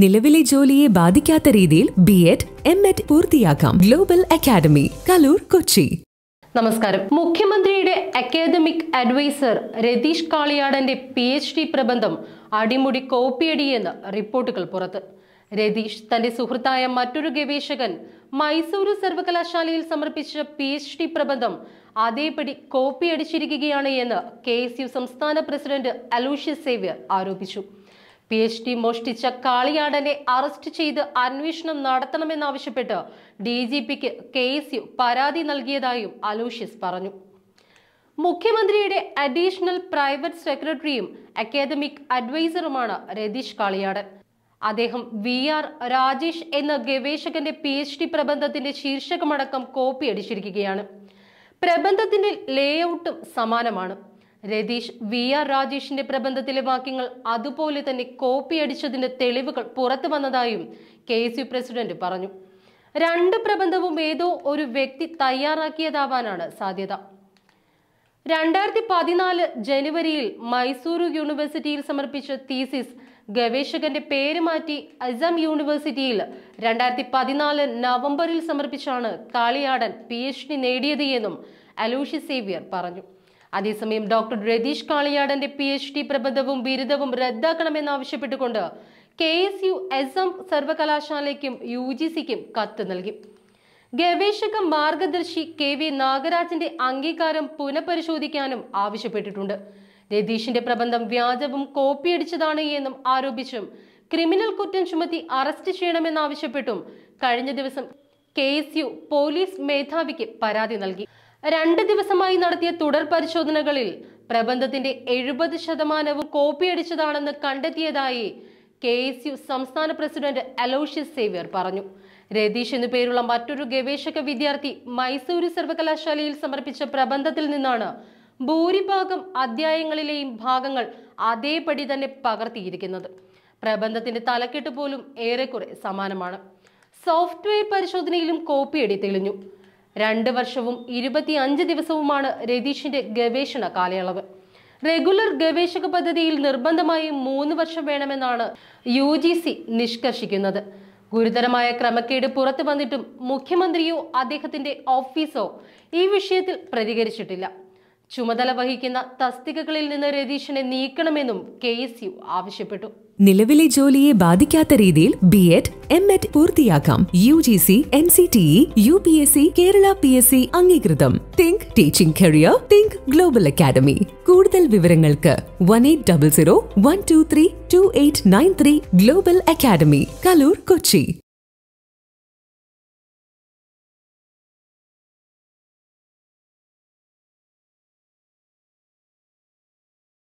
നിലവിലെ ജോലിയെ ബാധിക്കാത്ത രീതിയിൽ ബി എഡ് എം എഡ് പൂർത്തിയാക്കാം ഗ്ലോബൽ അക്കാദമി കലൂർ കൊച്ചി നമസ്കാരം മുഖ്യമന്ത്രിയുടെ അക്കാദമിക് അഡ്വൈസർ രതീഷ് കാളിയാടന്റെ പി എച്ച് ഡി പ്രബന്ധം അടിമുടി കോപ്പിയടിയെന്ന് റിപ്പോർട്ടുകൾ പുറത്ത് രതീഷ് തന്റെ സുഹൃത്തായ മറ്റൊരു ഗവേഷകൻ മൈസൂരു സർവകലാശാലയിൽ സമർപ്പിച്ച പി എച്ച് ഡി പ്രബന്ധം അതേപടി കോപ്പിയടിച്ചിരിക്കുകയാണ് എന്ന് കെ എസ് യു സംസ്ഥാന പ്രസിഡന്റ് അലൂഷ്യസ് സേവ്യർ ആരോപിച്ചു പി എച്ച് ഡി മോഷ്ടിച്ച കാളിയാടനെ അറസ്റ്റ് ചെയ്ത് അന്വേഷണം നടത്തണമെന്നാവശ്യപ്പെട്ട് ഡി ജി പിക്ക് കെ എസ് യു പരാതി നൽകിയതായും അലോഷ്യസ് പറഞ്ഞു മുഖ്യമന്ത്രിയുടെ അഡീഷണൽ പ്രൈവറ്റ് സെക്രട്ടറിയും അക്കാദമിക് അഡ്വൈസറുമാണ് രതീഷ് കാളിയാടൻ അദ്ദേഹം വി ആർ രാജേഷ് എന്ന ഗവേഷകന്റെ പി എച്ച് ഡി പ്രബന്ധത്തിന്റെ ശീർഷകമടക്കം കോപ്പി അടിച്ചിരിക്കുകയാണ് പ്രബന്ധത്തിന്റെ ലേഔട്ടും സമാനമാണ് രതീഷ് വി ആർ രാജേഷിന്റെ പ്രബന്ധത്തിലെ വാക്യങ്ങൾ അതുപോലെ തന്നെ അടിച്ചതിന്റെ തെളിവുകൾ പുറത്തു വന്നതായും കെ എസ് യു പ്രസിഡന്റ് പറഞ്ഞു രണ്ട് പ്രബന്ധവും ഏതോ ഒരു വ്യക്തി തയ്യാറാക്കിയതാവാനാണ് സാധ്യത രണ്ടായിരത്തി പതിനാല് ജനുവരിയിൽ മൈസൂർ യൂണിവേഴ്സിറ്റിയിൽ സമർപ്പിച്ച തീസിസ് ഗവേഷകന്റെ പേര് മാറ്റി അസം യൂണിവേഴ്സിറ്റിയിൽ രണ്ടായിരത്തി പതിനാല് നവംബറിൽ സമർപ്പിച്ചാണ് കാളിയാടൻ പി എച്ച് ഡി നേടിയത് എന്നും അലൂഷി സേവ്യർ പറഞ്ഞു അതേസമയം ഡോക്ടർ രതീഷ് കാളിയാടന്റെ പി എച്ച് ഡി പ്രബന്ധവും ബിരുദവും റദ്ദാക്കണമെന്നാവശ്യപ്പെട്ടുകൊണ്ട് K S U S M സർവകലാശാലയ്ക്കും യു ജി സിക്കും കത്ത് നൽകി ഗവേഷക മാർഗദർശി കെ വി നാഗരാജിന്റെ അംഗീകാരം പുനഃപരിശോധിക്കാനും ആവശ്യപ്പെട്ടിട്ടുണ്ട് രതീഷിന്റെ പ്രബന്ധം വ്യാജവും കോപ്പിയടിച്ചതാണ് എന്നും ആരോപിച്ചും ക്രിമിനൽ കുറ്റം ചുമത്തി അറസ്റ്റ് ചെയ്യണമെന്നാവശ്യപ്പെട്ടും കഴിഞ്ഞ ദിവസം കെ എസ് യു പോലീസ് മേധാവിക്ക് പരാതി നൽകി രണ്ട് ദിവസമായി നടത്തിയ തുടർ പരിശോധനകളിൽ പ്രബന്ധത്തിന്റെ എഴുപത് ശതമാനവും കോപ്പിയടിച്ചതാണെന്ന് കണ്ടെത്തിയതായി കെ എസ് യു സംസ്ഥാന പ്രസിഡന്റ് അലോഷ്യസ് സേവ്യർ പറഞ്ഞു രതീഷ് എന്നുപേരുള്ള പേരുള്ള മറ്റൊരു ഗവേഷക വിദ്യാർത്ഥി മൈസൂരു സർവകലാശാലയിൽ സമർപ്പിച്ച പ്രബന്ധത്തിൽ നിന്നാണ് ഭൂരിഭാഗം അധ്യായങ്ങളിലെയും ഭാഗങ്ങൾ അതേപടി തന്നെ പകർത്തിയിരിക്കുന്നത് പ്രബന്ധത്തിന്റെ തലക്കെട്ട് പോലും ഏറെക്കുറെ സമാനമാണ് സോഫ്റ്റ്വെയർ പരിശോധനയിലും കോപ്പിയടി തെളിഞ്ഞു രണ്ട് വർഷവും ഇരുപത്തിയഞ്ച് ദിവസവുമാണ് രതീഷിന്റെ ഗവേഷണ കാലയളവ് റെഗുലർ ഗവേഷക പദ്ധതിയിൽ നിർബന്ധമായി മൂന്ന് വർഷം വേണമെന്നാണ് യു ജി സി നിഷ്കർഷിക്കുന്നത് ഗുരുതരമായ ക്രമക്കേട് പുറത്തു വന്നിട്ടും മുഖ്യമന്ത്രിയോ അദ്ദേഹത്തിന്റെ ഓഫീസോ ഈ വിഷയത്തിൽ പ്രതികരിച്ചിട്ടില്ല ചുമതല വഹിക്കുന്ന തസ്തികകളിൽ നിന്ന് രതീഷിനെ നീക്കണമെന്നും കെ എസ് യു ആവശ്യപ്പെട്ടു നിലവിലെ ജോലിയെ ബാധിക്കാത്ത രീതിയിൽ ബി എഡ് എം എഡ് പൂർത്തിയാക്കാം U G C N C T E U P S C Kerala P S C അംഗീകൃതം think teaching career think global academy കൂടുതൽ വിവരങ്ങൾക്ക് one eight double zero one two three two eight nine three global academy Kaloor Kochi